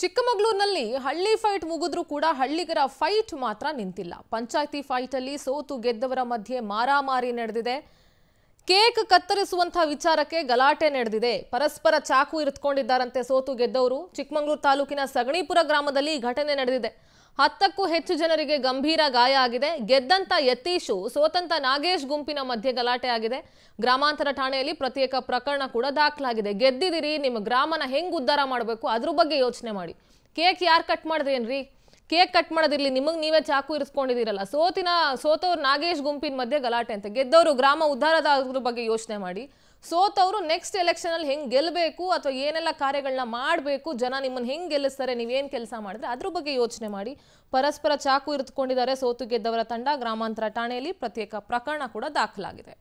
ಚಿಕ್ಕಮಗಳೂರಿನಲ್ಲಿ ಹಳ್ಳಿ ಫೈಟ್ ಮುಗಿದ್ರೂ ಕೂಡ ಹಳ್ಳಿಗರ ಫೈಟ್ ಮಾತ್ರ ನಿಂತಿಲ್ಲ ಫೈಟ್ ಫೈಟಲ್ಲಿ ಸೋತು ಗೆದ್ದವರ ಮಧ್ಯೆ ಮಾರಾಮಾರಿ ನಡೆದಿದೆ ಕೇಕ್ ಕತ್ತರಿಸುವಂತಹ ವಿಚಾರಕ್ಕೆ ಗಲಾಟೆ ನಡೆದಿದೆ ಪರಸ್ಪರ ಚಾಕು ಇರಿದುಕೊಂಡಿದ್ದಾರಂತೆ ಸೋತು ಗೆದ್ದವರು ಚಿಕ್ಕಮಗಳೂರು ತಾಲೂಕಿನ ಸಗಣಿಪುರ ಗ್ರಾಮದಲ್ಲಿ ಈ ಘಟನೆ ನಡೆದಿದೆ ಹತ್ತಕ್ಕೂ ಹೆಚ್ಚು ಜನರಿಗೆ ಗಂಭೀರ ಗಾಯ ಆಗಿದೆ ಗೆದ್ದಂತ ಯತೀಶು ಸೋತಂತ ನಾಗೇಶ್ ಗುಂಪಿನ ಮಧ್ಯೆ ಗಲಾಟೆ ಆಗಿದೆ ಗ್ರಾಮಾಂತರ ಠಾಣೆಯಲ್ಲಿ ಪ್ರತ್ಯೇಕ ಪ್ರಕರಣ ಕೂಡ ದಾಖಲಾಗಿದೆ ಗೆದ್ದಿದ್ದೀರಿ ನಿಮ್ಮ ಗ್ರಾಮನ ಹೆಂಗ್ ಉದ್ಧಾರ ಮಾಡಬೇಕು ಅದ್ರ ಬಗ್ಗೆ ಯೋಚನೆ ಮಾಡಿ ಕೇಕ್ ಯಾರು ಕಟ್ ಏನ್ರಿ ಕೇಕ್ ಕಟ್ ಮಾಡೋದಿರಲಿ ನಿಮಗೆ ನೀವೇ ಚಾಕು ಇರಿಸ್ಕೊಂಡಿದ್ದೀರಲ್ಲ ಸೋತಿನ ಸೋತವ್ರು ನಾಗೇಶ್ ಗುಂಪಿನ ಮಧ್ಯೆ ಗಲಾಟೆ ಅಂತ ಗೆದ್ದವರು ಗ್ರಾಮ ಉದ್ಧಾರದ ಬಗ್ಗೆ ಯೋಚನೆ ಮಾಡಿ ಸೋತವರು ನೆಕ್ಸ್ಟ್ ಎಲೆಕ್ಷನಲ್ಲಿ ಹೆಂಗೆ ಗೆಲ್ಲಬೇಕು ಅಥವಾ ಏನೆಲ್ಲ ಕಾರ್ಯಗಳನ್ನ ಮಾಡಬೇಕು ಜನ ನಿಮ್ಮನ್ನು ಹೆಂಗೆ ಗೆಲ್ಲಿಸ್ತಾರೆ ನೀವೇನು ಕೆಲಸ ಮಾಡಿದ್ರೆ ಅದ್ರ ಬಗ್ಗೆ ಯೋಚನೆ ಮಾಡಿ ಪರಸ್ಪರ ಚಾಕು ಇರಿದುಕೊಂಡಿದ್ದಾರೆ ಸೋತು ಗೆದ್ದವರ ತಂಡ ಗ್ರಾಮಾಂತರ ಠಾಣೆಯಲ್ಲಿ ಪ್ರತ್ಯೇಕ ಪ್ರಕರಣ ಕೂಡ ದಾಖಲಾಗಿದೆ